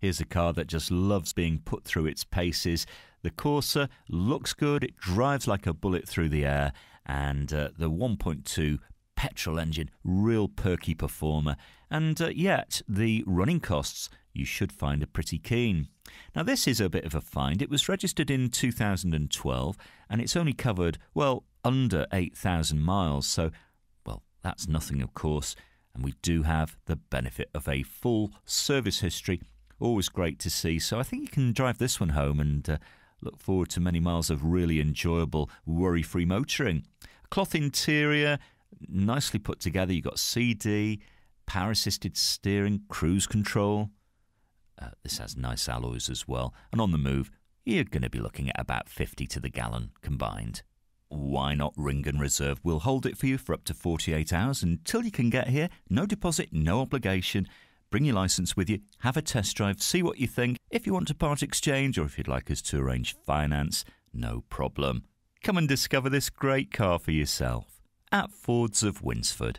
Here's a car that just loves being put through its paces. The Corsa looks good, it drives like a bullet through the air, and uh, the 1.2 petrol engine, real perky performer. And uh, yet, the running costs you should find are pretty keen. Now, this is a bit of a find. It was registered in 2012 and it's only covered, well, under 8,000 miles. So, well, that's nothing, of course. And we do have the benefit of a full service history always great to see. So I think you can drive this one home and uh, look forward to many miles of really enjoyable, worry free motoring. Cloth interior, nicely put together. You've got CD, power assisted steering, cruise control. Uh, this has nice alloys as well. And on the move, you're going to be looking at about 50 to the gallon combined. Why not Ring and Reserve? We'll hold it for you for up to 48 hours until you can get here. No deposit, no obligation. Bring your license with you, have a test drive, see what you think. If you want to part exchange or if you'd like us to arrange finance, no problem. Come and discover this great car for yourself at Fords of Winsford.